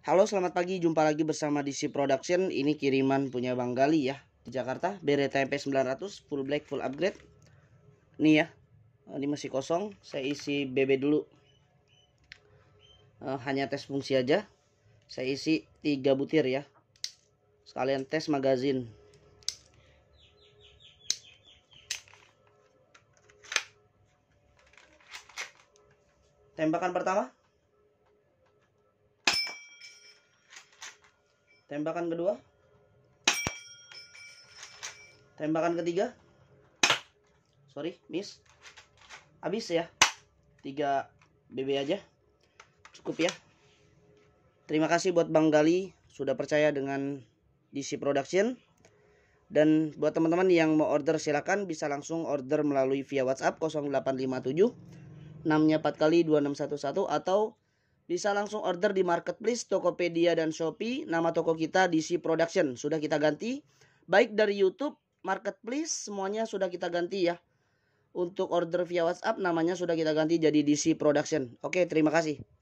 Halo selamat pagi jumpa lagi bersama DC Production Ini kiriman punya Bang Gali ya Di Jakarta Beretta MP 900 full black full upgrade ini ya eh, Ini masih kosong Saya isi BB dulu eh, Hanya tes fungsi aja Saya isi 3 butir ya Sekalian tes magazin Tembakan pertama tembakan kedua tembakan ketiga sorry miss habis ya tiga BB aja cukup ya terima kasih buat Bang Gali sudah percaya dengan DC Production dan buat teman-teman yang mau order silakan bisa langsung order melalui via WhatsApp 0857 6 nya 4 kali 2611 atau bisa langsung order di marketplace Tokopedia dan Shopee. Nama toko kita DC Production sudah kita ganti. Baik dari YouTube, marketplace semuanya sudah kita ganti ya. Untuk order via WhatsApp namanya sudah kita ganti jadi DC Production. Oke, terima kasih.